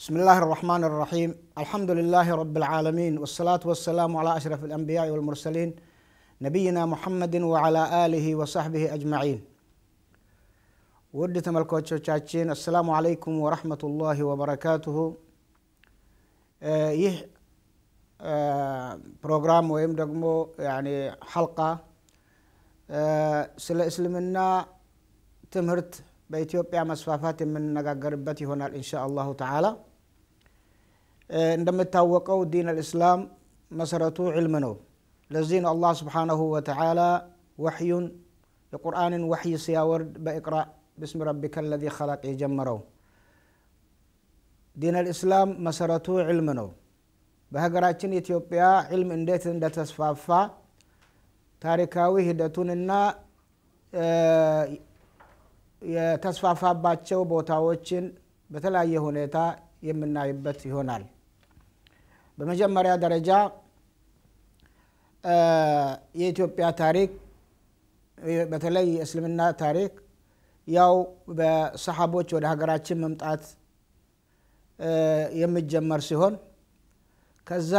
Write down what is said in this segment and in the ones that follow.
بسم الله الرحمن الرحيم الحمد لله رب العالمين والصلاة والسلام على أشرف الأنبياء والمرسلين نبينا محمد وعلى آله وصحبه أجمعين الكوتشو تشاتشين السلام عليكم ورحمة الله وبركاته يه آه بروجرام دقمو يعني حلقة سلا إسلمنا تمهرت بإثيوبيا مسفافات من قربتي هنا إن شاء الله تعالى እንደምታወቀው ዲን አልእስላም መሰረቱ ዕልም ነው ለዚህ ነው አላህ ስብሓናሁ ወተላ ወሕዩን የቁርአንን ወሕይ ሲያወርድ በእቅራእ ብስም ረቢከ ለዚ ኸለቅ የጀመረው ዲን አልእስላም መሰረቱ ዕልም ነው በሀገራችን ኢትዮጵያ ዕልም እንዴት እንደተስፋፋ ታሪካዊ ሂደቱንና የተስፋፋባቸው ቦታዎችን በተለያየ ሁኔታ የምናይበት ይሆናል በመጀመሪያ ደረጃ የኢትዮጵያ ታሪክ በተለይ የእስልምና ታሪክ ያው በሰሓቦች ወደ ሀገራችን መምጣት የሚጀመር ሲሆን ከዛ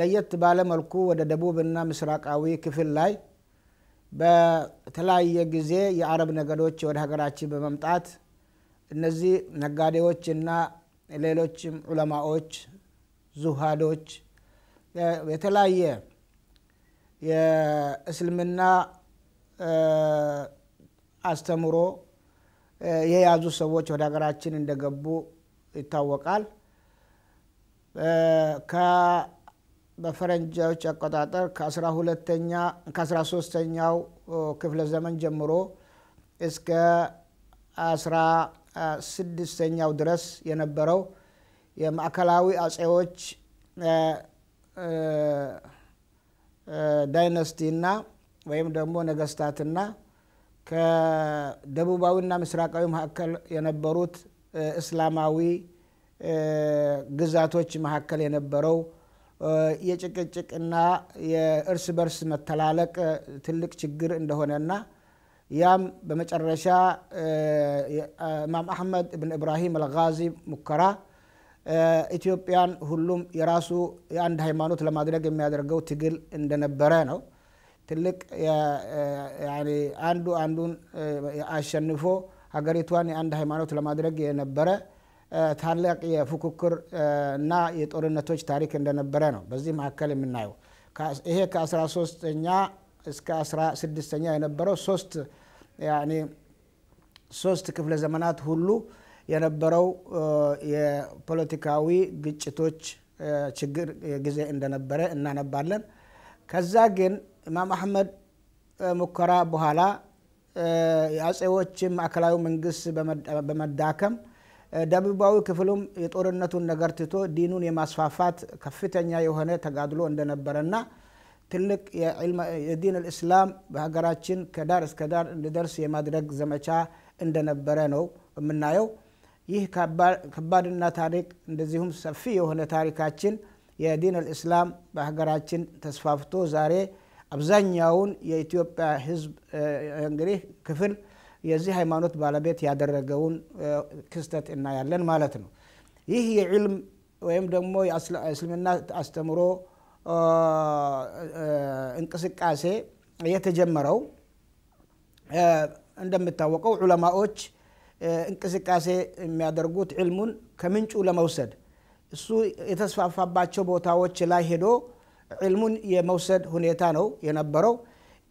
ለየት ባለ መልኩ ወደ ደቡብና ምስራቃዊ ክፍል ላይ በተለያየ ጊዜ የአረብ ነገዶች ወደ ሀገራችን በመምጣት እነዚህ ነጋዴዎችና ሌሎችም ዑለማዎች ዙሃዶች የተለያየ የእስልምና አስተምሮ የያዙ ሰዎች ወደ ሀገራችን እንደገቡ ይታወቃል። በፈረንጃዎች አቆጣጠር ከአስራ ሁለተኛ ከአስራ ሶስተኛው ክፍለ ዘመን ጀምሮ እስከ አስራ ስድስተኛው ድረስ የነበረው የማዕከላዊ አጼዎች ዳይነስቲና ወይም ደግሞ ነገስታትና ከደቡባዊና ምስራቃዊ መካከል የነበሩት እስላማዊ ግዛቶች መካከል የነበረው የጭቅጭቅና የእርስ በርስ መተላለቅ ትልቅ ችግር እንደሆነና ያም በመጨረሻ ኢማም አሕመድ ብን ኢብራሂም አልጋዚ ሙከራ ኢትዮጵያን ሁሉም የራሱ የአንድ ሃይማኖት ለማድረግ የሚያደርገው ትግል እንደነበረ ነው። ትልቅ አንዱ አንዱን አሸንፎ ሀገሪቷን የአንድ ሃይማኖት ለማድረግ የነበረ ታላቅ የፉክክር እና የጦርነቶች ታሪክ እንደነበረ ነው በዚህ መካከል የምናየው። ይሄ ከ13ኛ እስከ 16ኛ የነበረው ሶስት ሶስት ክፍለ ዘመናት ሁሉ የነበረው የፖለቲካዊ ግጭቶች ችግር ጊዜ እንደነበረ እናነባለን። ከዛ ግን ኢማም አሕመድ ሙከራ በኋላ የአጼዎች ማዕከላዊ መንግስት በመዳከም ደቡባዊ ክፍሉም የጦርነቱን ነገር ትቶ ዲኑን የማስፋፋት ከፍተኛ የሆነ ተጋድሎ እንደነበረና ትልቅ የዲን ልእስላም በሀገራችን ከዳር እስከ ዳር እንዲደርስ የማድረግ ዘመቻ እንደነበረ ነው የምናየው። ይህ ከባድና ታሪክ እንደዚሁም ሰፊ የሆነ ታሪካችን የዲን አልእስላም በሀገራችን ተስፋፍቶ ዛሬ አብዛኛውን የኢትዮጵያ ህዝብ እንግዲህ ክፍል የዚህ ሃይማኖት ባለቤት ያደረገውን ክስተት እናያለን ማለት ነው። ይህ የዕልም ወይም ደግሞ የእስልምና አስተምሮ እንቅስቃሴ የተጀመረው እንደሚታወቀው ዑለማዎች እንቅስቃሴ የሚያደርጉት ዕልሙን ከምንጩ ለመውሰድ እሱ የተስፋፋባቸው ቦታዎች ላይ ሄዶ ዕልሙን የመውሰድ ሁኔታ ነው የነበረው።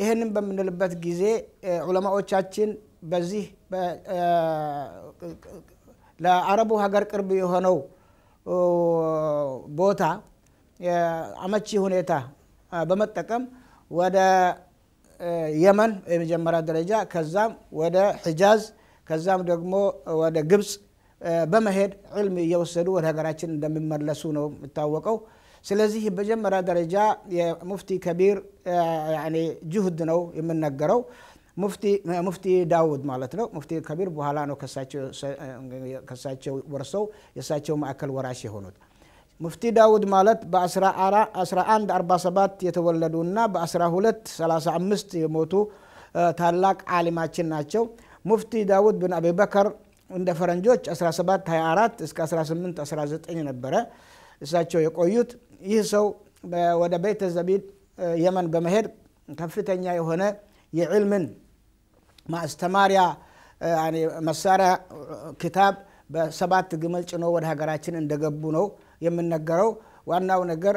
ይህንም በምንልበት ጊዜ ዑለማዎቻችን በዚህ ለአረቡ ሀገር ቅርብ የሆነው ቦታ አመቺ ሁኔታ በመጠቀም ወደ የመን የመጀመሪያ ደረጃ ከዛም ወደ ሕጃዝ ከዛም ደግሞ ወደ ግብፅ በመሄድ ዕልም እየወሰዱ ወደ ሀገራችን እንደሚመለሱ ነው የሚታወቀው። ስለዚህ በመጀመሪያ ደረጃ የሙፍቲ ከቢር ጅሁድ ነው የምነገረው። ሙፍቲ ዳውድ ማለት ነው። ሙፍቲ ከቢር በኋላ ነው ከሳቸው ወርሰው የእሳቸው ማዕከል ወራሽ የሆኑት። ሙፍቲ ዳውድ ማለት በ1147 የተወለዱ እና በ1235 የሞቱ ታላቅ ዓሊማችን ናቸው። ሙፍቲ ዳውድ ብን አቢበከር እንደ ፈረንጆች 1724 እስከ 1819 ነበረ እሳቸው የቆዩት ይህ ሰው ወደ ቤተ ዘቢድ የመን በመሄድ ከፍተኛ የሆነ የዕልምን ማስተማሪያ መሳሪያ ክታብ በሰባት ግመል ጭኖ ወደ ሀገራችን እንደገቡ ነው የምነገረው ዋናው ነገር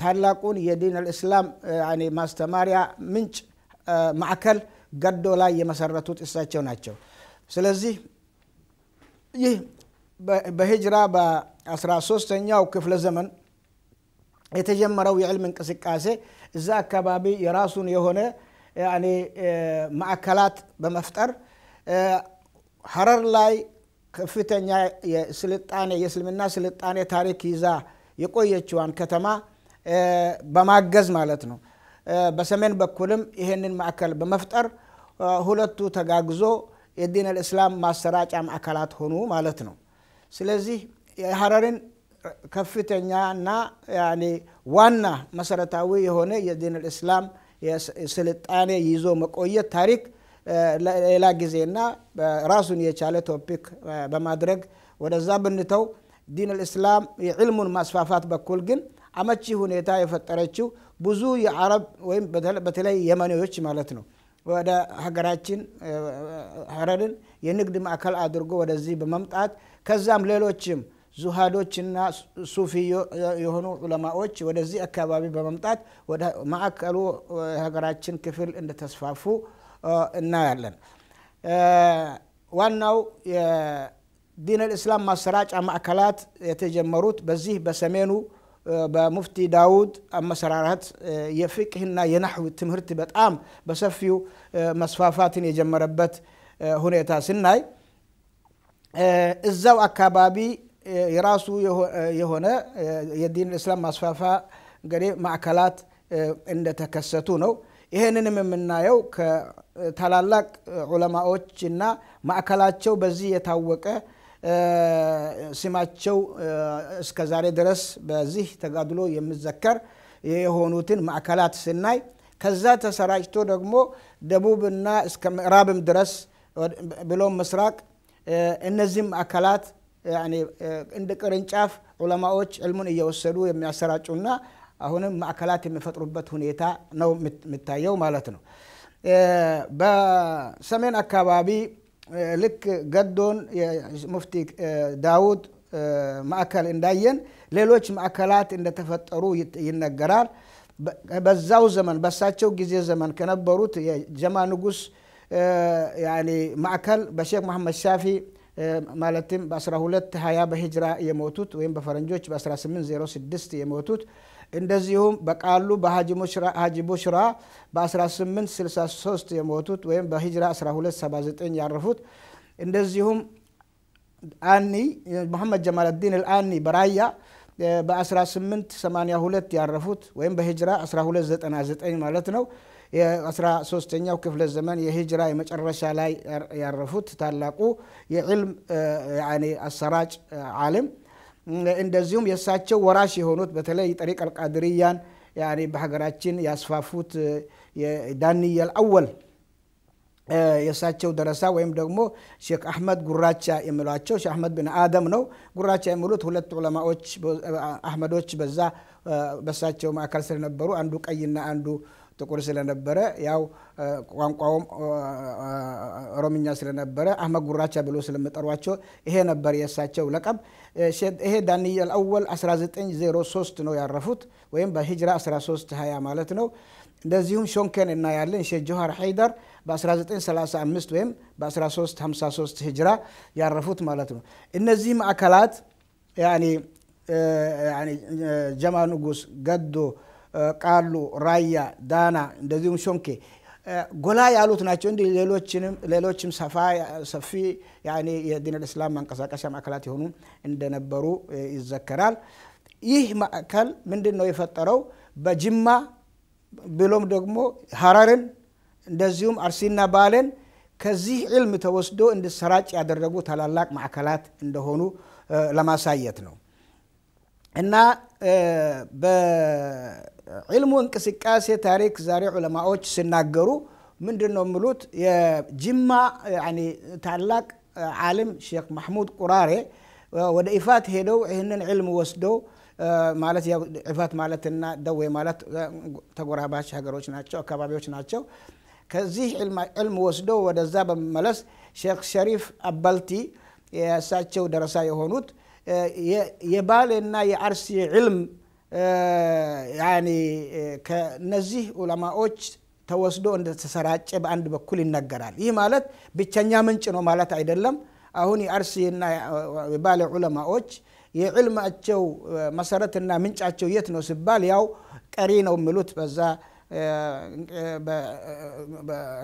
ታላቁን የዲን አልእስላም ማስተማሪያ ምንጭ ማዕከል ገዶ ላይ የመሰረቱት እሳቸው ናቸው። ስለዚህ ይህ በሂጅራ በ13ኛው ክፍለ ዘመን የተጀመረው የዕልም እንቅስቃሴ እዛ አካባቢ የራሱን የሆነ ማዕከላት በመፍጠር ሀረር ላይ ከፍተኛ የስልጣኔ የእስልምና ስልጣኔ ታሪክ ይዛ የቆየችዋን ከተማ በማገዝ ማለት ነው በሰሜን በኩልም ይሄንን ማዕከል በመፍጠር ሁለቱ ተጋግዞ የዲን አልእስላም ማሰራጫ ማዕከላት ሆኑ ማለት ነው ስለዚህ የሐረርን ከፍተኛና ዋና መሰረታዊ የሆነ የዲን አልእስላም ስልጣኔ ይዞ መቆየት ታሪክ ሌላ ጊዜና ራሱን የቻለ ቶፒክ በማድረግ ወደዛ ብንተው ዲን አልእስላም የዕልሙን ማስፋፋት በኩል ግን አመቺ ሁኔታ የፈጠረችው ብዙ የአረብ ወይም በተለይ የመኔዎች ማለት ነው ወደ ሀገራችን ሀረርን የንግድ ማዕከል አድርጎ ወደዚህ በመምጣት ከዛም ሌሎችም ዙሃዶችና ሱፊ የሆኑ ዑለማዎች ወደዚህ አካባቢ በመምጣት ወደ ማዕከሉ የሀገራችን ክፍል እንደተስፋፉ እናያለን። ዋናው የዲን አልእስላም ማሰራጫ ማዕከላት የተጀመሩት በዚህ በሰሜኑ በሙፍቲ ዳውድ አመሰራራት የፍቅህና የናሕው ትምህርት በጣም በሰፊው መስፋፋትን የጀመረበት ሁኔታ ስናይ እዛው አካባቢ የራሱ የሆነ የዲን እስላም ማስፋፋ እንግዲህ ማዕከላት እንደተከሰቱ ነው። ይህንንም የምናየው ከታላላቅ ዑለማዎችና ማዕከላቸው በዚህ የታወቀ ስማቸው እስከ ዛሬ ድረስ በዚህ ተጋድሎ የሚዘከር የሆኑትን ማዕከላት ስናይ ከዛ ተሰራጭቶ ደግሞ ደቡብና እስከ ምዕራብም ድረስ ብሎም ምስራቅ እነዚህም ማዕከላት እንደ ቅርንጫፍ ዑለማዎች ዕልሙን እየወሰዱ የሚያሰራጩና አሁንም ማዕከላት የሚፈጥሩበት ሁኔታ ነው የሚታየው ማለት ነው። በሰሜን አካባቢ ልክ ገዶን ሙፍቲ ዳውድ ማዕከል እንዳየን ሌሎች ማዕከላት እንደተፈጠሩ ይነገራል። በዛው ዘመን በሳቸው ጊዜ ዘመን ከነበሩት የጀማ ንጉስ ማዕከል በሼክ መሐመድ ሻፊ ማለትም በ1220 በሂጅራ የሞቱት ወይም በፈረንጆች በ1806 የሞቱት እንደዚሁም በቃሉ በሀጂ ቡሽራ በ1863 የሞቱት ወይም በሂጅራ 1279 ያረፉት እንደዚሁም አኒ መሐመድ ጀማልዲን አልአኒ በራያ በ1882 ያረፉት ወይም በሂጅራ 1299 ማለት ነው። የ13ኛው ክፍለ ዘመን የሂጅራ የመጨረሻ ላይ ያረፉት ታላቁ የዕልም አሰራጭ ዓለም እንደዚሁም የእሳቸው ወራሽ የሆኑት በተለይ ጠሪቅ አልቃድርያን በሀገራችን ያስፋፉት ዳንየል አወል የእሳቸው ደረሳ ወይም ደግሞ ሼክ አሕመድ ጉራቻ የሚሏቸው ሼክ አሕመድ ብን አደም ነው ጉራቻ የሚሉት ሁለት ዑለማዎች አሕመዶች በዛ በሳቸው ማዕከል ስለነበሩ አንዱ ቀይና አንዱ ጥቁር ስለነበረ ያው ቋንቋውም ኦሮምኛ ስለነበረ ጉራቻ ብሎ ስለምጠሯቸው ይሄ ነበር የእሳቸው ለቀብ። ይሄ ዳንኤል አወል 1903 ነው ያረፉት ወይም በሂጅራ 1320 ማለት ነው። እንደዚሁም ሾንከን እናያለን ሼህ ጆሃር ሐይደር በ1935 ወይም በ1353 ሂጅራ ያረፉት ማለት ነው። እነዚህ ማዕከላት ጀማ ንጉስ ገዶ ቃሉ፣ ራያ፣ ዳና እንደዚሁም ሾንኬ ጎላ ያሉት ናቸው። እንዲህ ሌሎችም ሰፋ ሰፊ የዲን ልእስላም ማንቀሳቀሻ ማዕከላት የሆኑ እንደነበሩ ይዘከራል። ይህ ማዕከል ምንድን ነው የፈጠረው? በጅማ ብሎም ደግሞ ሀረርን እንደዚሁም አርሲና ባሌን ከዚህ ዕልም ተወስዶ እንዲሰራጭ ያደረጉ ታላላቅ ማዕከላት እንደሆኑ ለማሳየት ነው እና ዒልሙ እንቅስቃሴ ታሪክ ዛሬ ዑለማዎች ሲናገሩ ምንድን ነው የሚሉት የጅማ ታላቅ ዓልም ሼክ ማሕሙድ ቁራሬ ወደ ኢፋት ሄደው ይህንን ዕልም ወስደው ማለት ኢፋት ማለትና ደዌ ማለት ተጎራባች ሀገሮች ናቸው አካባቢዎች ናቸው ከዚህ ዕልም ወስደው ወደዛ በመመለስ ሼክ ሸሪፍ አባልቲ የእሳቸው ደረሳ የሆኑት የባሌና የአርሲ ዕልም ያኒ ከነዚህ ዑለማዎች ተወስዶ እንደተሰራጨ በአንድ በኩል ይነገራል። ይህ ማለት ብቸኛ ምንጭ ነው ማለት አይደለም። አሁን የአርሲና የባሌ ዑለማዎች የዕልማቸው መሰረትና ምንጫቸው የት ነው ሲባል ያው ቀሪ ነው የሚሉት በዛ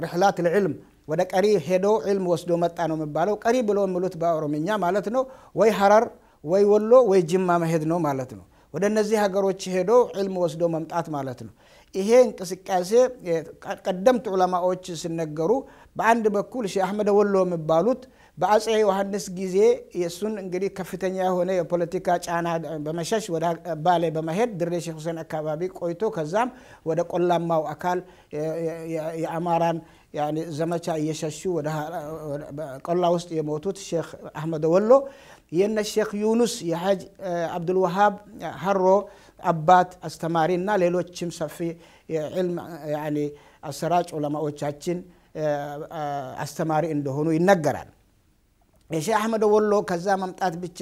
ርሕላት ልዕልም ወደ ቀሪ ሄዶ ዕልም ወስዶ መጣ ነው የሚባለው። ቀሪ ብሎ የሚሉት በኦሮምኛ ማለት ነው ወይ ሀረር ወይ ወሎ ወይ ጅማ መሄድ ነው ማለት ነው። ወደ እነዚህ ሀገሮች ሄዶ ዕልም ወስዶ መምጣት ማለት ነው። ይሄ እንቅስቃሴ ቀደምት ዑለማዎች ሲነገሩ በአንድ በኩል ሼህ አህመደ ወሎ የሚባሉት በአፄ ዮሐንስ ጊዜ የእሱን እንግዲህ ከፍተኛ የሆነ የፖለቲካ ጫና በመሸሽ ወደ ባሌ በመሄድ ድሬ ሼክ ሁሴን አካባቢ ቆይቶ ከዛም ወደ ቆላማው አካል የአማራን ዘመቻ እየሸሹ ቆላ ውስጥ የሞቱት ሼህ አህመደ ወሎ የነ ሼክ ዩኑስ የሀጅ አብዱልዋሃብ ሀሮ አባት አስተማሪ እና ሌሎችም ሰፊ የዕልም አሰራጭ ዑለማዎቻችን አስተማሪ እንደሆኑ ይነገራል የሼህ አህመድ ወሎ ከዛ መምጣት ብቻ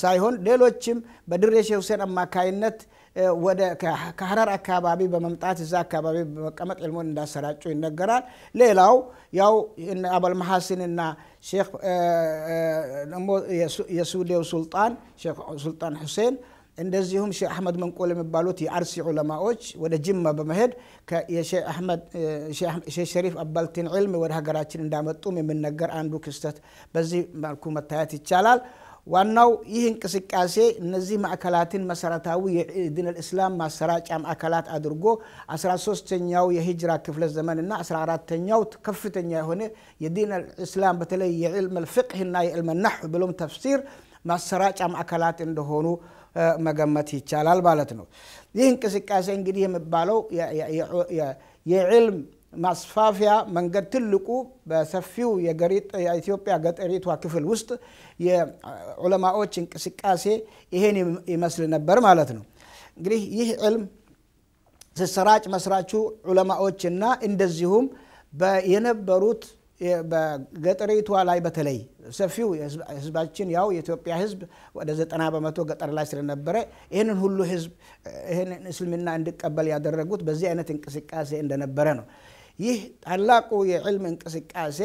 ሳይሆን ሌሎችም በድሬ ሼህ ሁሴን አማካይነት ወደ ከሐረር አካባቢ በመምጣት እዛ አካባቢ በመቀመጥ ዕልሙን እንዳሰራጩ ይነገራል። ሌላው ያው አበል መሐሲንና ደግሞ የሱዴው ሱልጣን ሼክ ሱልጣን ሁሴን እንደዚሁም ሼህ አህመድ መንቆል የሚባሉት የአርሲ ዑለማዎች ወደ ጅማ በመሄድ ሼህ ሸሪፍ አባልቲን ዕልም ወደ ሀገራችን እንዳመጡም የሚነገር አንዱ ክስተት በዚህ መልኩ መታየት ይቻላል። ዋናው ይህ እንቅስቃሴ እነዚህ ማዕከላትን መሰረታዊ የዲን ልእስላም ማሰራጫ ማዕከላት አድርጎ 13ተኛው የሂጅራ ክፍለ ዘመን እና 14ተኛው ከፍተኛ የሆነ የዲን ልእስላም በተለይ የዕልም ልፍቅህና የዕልም ናሕ ብሎም ተፍሲር ማሰራጫ ማዕከላት እንደሆኑ መገመት ይቻላል ማለት ነው። ይህ እንቅስቃሴ እንግዲህ የሚባለው የዕልም ማስፋፊያ መንገድ ትልቁ በሰፊው የኢትዮጵያ ገጠሪቷ ክፍል ውስጥ የዑለማዎች እንቅስቃሴ ይሄን ይመስል ነበር ማለት ነው። እንግዲህ ይህ ዕልም ስሰራጭ መስራቹ ዑለማዎችና እንደዚሁም የነበሩት በገጠሪቷ ላይ በተለይ ሰፊው ህዝባችን ያው የኢትዮጵያ ህዝብ ወደ ዘጠና በመቶ ገጠር ላይ ስለነበረ ይህንን ሁሉ ህዝብ ይህንን እስልምና እንዲቀበል ያደረጉት በዚህ አይነት እንቅስቃሴ እንደነበረ ነው። ይህ ታላቁ የዕልም እንቅስቃሴ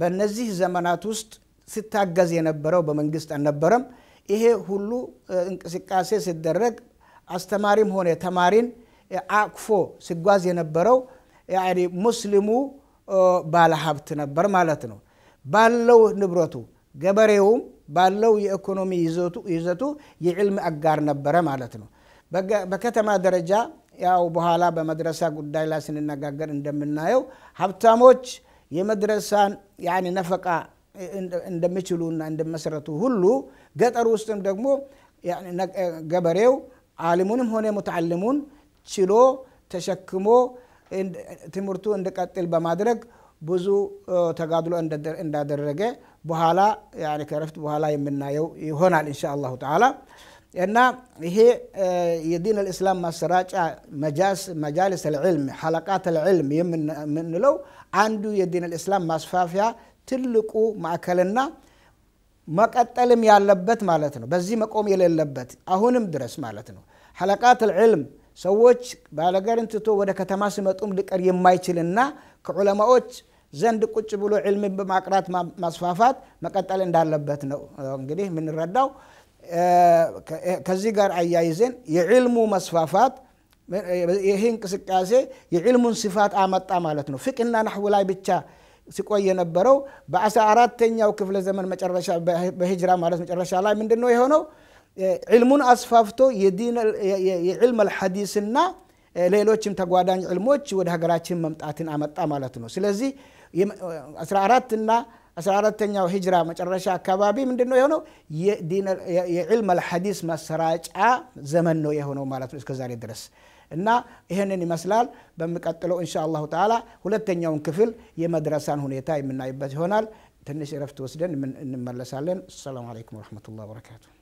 በነዚህ ዘመናት ውስጥ ሲታገዝ የነበረው በመንግስት አልነበረም። ይሄ ሁሉ እንቅስቃሴ ሲደረግ አስተማሪም ሆነ ተማሪን አቅፎ ሲጓዝ የነበረው ሙስሊሙ ባለሀብት ነበር ማለት ነው። ባለው ንብረቱ ገበሬውም ባለው የኢኮኖሚ ይዘቱ የዕልም አጋር ነበረ ማለት ነው። በከተማ ደረጃ ያው በኋላ በመድረሳ ጉዳይ ላይ ስንነጋገር እንደምናየው ሀብታሞች የመድረሳን ያኔ ነፈቃ እንደሚችሉና እንደመሰረቱ ሁሉ ገጠር ውስጥም ደግሞ ገበሬው አሊሙንም ሆነ ሙትዓልሙን ችሎ ተሸክሞ ትምህርቱ እንዲቀጥል በማድረግ ብዙ ተጋድሎ እንዳደረገ በኋላ ከረፍት በኋላ የምናየው ይሆናል እንሻ አላሁ ተዓላ እና ይሄ የዲን ልእስላም ማሰራጫ መጃልስ ልዕልም ሐለቃት ልዕልም የምንለው አንዱ የዲን ልእስላም ማስፋፊያ ትልቁ ማዕከልና መቀጠልም ያለበት ማለት ነው። በዚህ መቆም የሌለበት አሁንም ድረስ ማለት ነው። ሐለቃት ልዕልም ሰዎች ባለገርን ትቶ ወደ ከተማ ሲመጡም ሊቀር የማይችልና ከዑለማዎች ዘንድ ቁጭ ብሎ ዕልም በማቅራት ማስፋፋት መቀጠል እንዳለበት ነው እንግዲህ የምንረዳው። ከዚህ ጋር አያይዘን የዕልሙ መስፋፋት ይሄ እንቅስቃሴ የዕልሙን ስፋት አመጣ ማለት ነው። ፍቅና ናሕው ላይ ብቻ ሲቆይ የነበረው በአስራ አራተኛው ክፍለ ዘመን መጨረሻ በሂጅራ ማለት መጨረሻ ላይ ምንድን ነው የሆነው? ዕልሙን አስፋፍቶ የዕልም አልሐዲስና ሌሎችም ተጓዳኝ ዕልሞች ወደ ሀገራችን መምጣትን አመጣ ማለት ነው። ስለዚህ አስራ አራትና أسرارتني أو هجرة ما ترشى كبابي من دينه هنا يدين علم الحديث ما سرّج آ زمنه يهونو مالت كزار يدرس إن هنا نمسلال بمقتلو إن شاء الله تعالى ولا تني يوم كفيل يمدرسا هنا تاي من نائب هنا تنشرف توسدين من من السلام عليكم ورحمة الله وبركاته